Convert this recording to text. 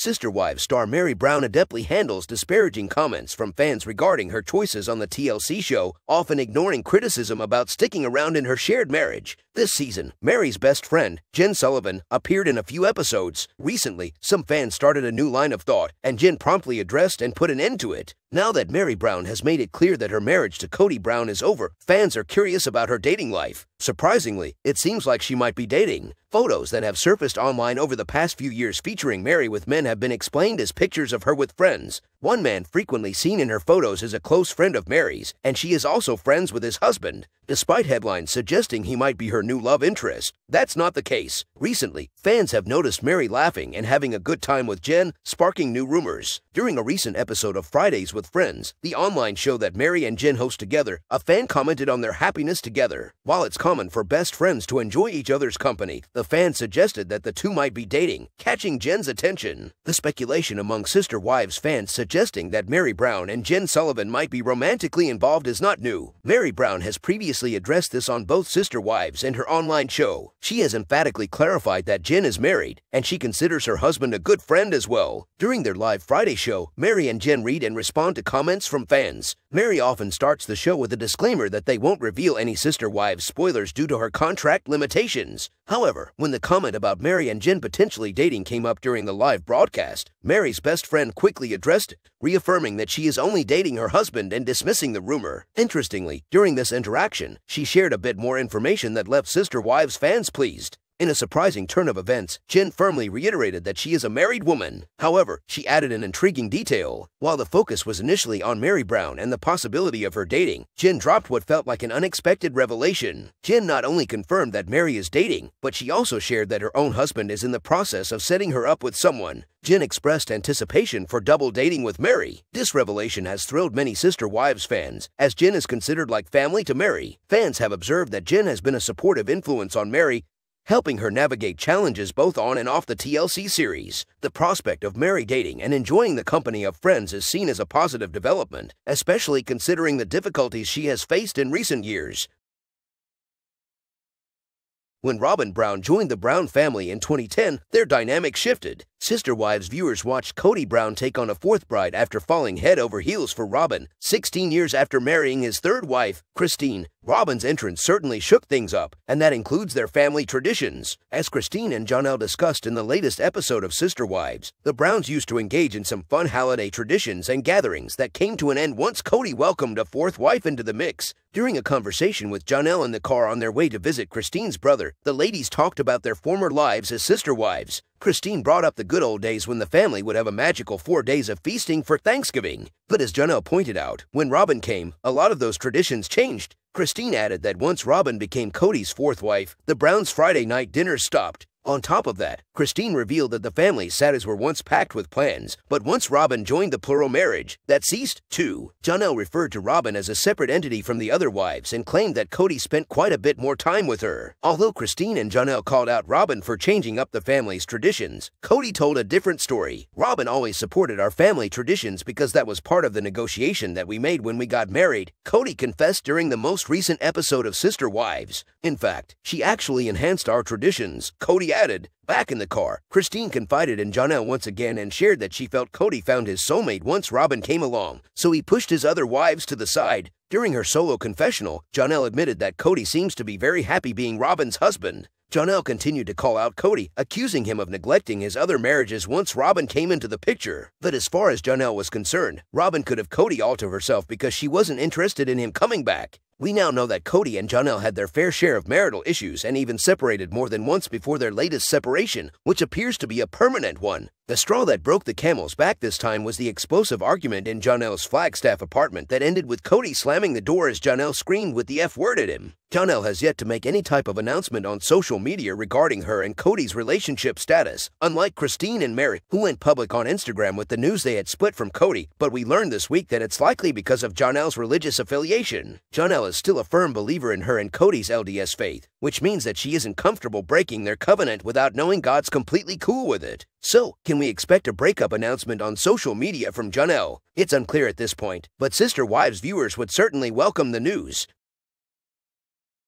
Sister Wives star Mary Brown adeptly handles disparaging comments from fans regarding her choices on the TLC show, often ignoring criticism about sticking around in her shared marriage. This season, Mary's best friend, Jen Sullivan, appeared in a few episodes. Recently, some fans started a new line of thought, and Jen promptly addressed and put an end to it. Now that Mary Brown has made it clear that her marriage to Cody Brown is over, fans are curious about her dating life. Surprisingly, it seems like she might be dating. Photos that have surfaced online over the past few years featuring Mary with men have been explained as pictures of her with friends. One man frequently seen in her photos is a close friend of Mary's, and she is also friends with his husband, despite headlines suggesting he might be her her new love interest. That's not the case. Recently, fans have noticed Mary laughing and having a good time with Jen, sparking new rumors. During a recent episode of Fridays with Friends, the online show that Mary and Jen host together, a fan commented on their happiness together. While it's common for best friends to enjoy each other's company, the fan suggested that the two might be dating, catching Jen's attention. The speculation among Sister Wives fans suggesting that Mary Brown and Jen Sullivan might be romantically involved is not new. Mary Brown has previously addressed this on both Sister Wives and in her online show, she has emphatically clarified that Jen is married and she considers her husband a good friend as well. During their live Friday show, Mary and Jen read and respond to comments from fans. Mary often starts the show with a disclaimer that they won't reveal any Sister Wives spoilers due to her contract limitations. However, when the comment about Mary and Jen potentially dating came up during the live broadcast, Mary's best friend quickly addressed it, reaffirming that she is only dating her husband and dismissing the rumor. Interestingly, during this interaction, she shared a bit more information that left Sister Wives fans pleased. In a surprising turn of events, Jin firmly reiterated that she is a married woman. However, she added an intriguing detail. While the focus was initially on Mary Brown and the possibility of her dating, Jin dropped what felt like an unexpected revelation. Jin not only confirmed that Mary is dating, but she also shared that her own husband is in the process of setting her up with someone. Jin expressed anticipation for double dating with Mary. This revelation has thrilled many Sister Wives fans, as Jin is considered like family to Mary. Fans have observed that Jin has been a supportive influence on Mary helping her navigate challenges both on and off the TLC series. The prospect of Mary dating and enjoying the company of friends is seen as a positive development, especially considering the difficulties she has faced in recent years. When Robin Brown joined the Brown family in 2010, their dynamic shifted. Sister Wives viewers watched Cody Brown take on a fourth bride after falling head over heels for Robin, 16 years after marrying his third wife, Christine, Robin's entrance certainly shook things up, and that includes their family traditions. As Christine and Jonelle discussed in the latest episode of Sister Wives, the Browns used to engage in some fun holiday traditions and gatherings that came to an end once Cody welcomed a fourth wife into the mix. During a conversation with Jonelle in the car on their way to visit Christine's brother, the ladies talked about their former lives as sister wives. Christine brought up the good old days when the family would have a magical four days of feasting for Thanksgiving. But as Jonelle pointed out, when Robin came, a lot of those traditions changed. Christine added that once Robin became Cody's fourth wife, the Browns' Friday night dinner stopped. On top of that, Christine revealed that the family's Satis were once packed with plans, but once Robin joined the plural marriage, that ceased too. Janelle referred to Robin as a separate entity from the other wives and claimed that Cody spent quite a bit more time with her. Although Christine and Janelle called out Robin for changing up the family's traditions, Cody told a different story. Robin always supported our family traditions because that was part of the negotiation that we made when we got married, Cody confessed during the most recent episode of Sister Wives. In fact, she actually enhanced our traditions. Cody she added, Back in the car, Christine confided in Jonelle once again and shared that she felt Cody found his soulmate once Robin came along, so he pushed his other wives to the side, during her solo confessional, Jonelle admitted that Cody seems to be very happy being Robin's husband. Jonelle continued to call out Cody, accusing him of neglecting his other marriages once Robin came into the picture. But as far as Jonelle was concerned, Robin could have Cody all to herself because she wasn't interested in him coming back. We now know that Cody and Jonelle had their fair share of marital issues and even separated more than once before their latest separation, which appears to be a permanent one. The straw that broke the camel's back this time was the explosive argument in Jonell's Flagstaff apartment that ended with Cody slamming the door as Jonell screamed with the F word at him. Tunnell has yet to make any type of announcement on social media regarding her and Cody's relationship status, unlike Christine and Mary, who went public on Instagram with the news they had split from Cody, but we learned this week that it's likely because of Jonelle's religious affiliation. Jonelle is still a firm believer in her and Cody's LDS faith, which means that she isn't comfortable breaking their covenant without knowing God's completely cool with it. So, can we expect a breakup announcement on social media from Janelle? It's unclear at this point, but Sister Wives viewers would certainly welcome the news.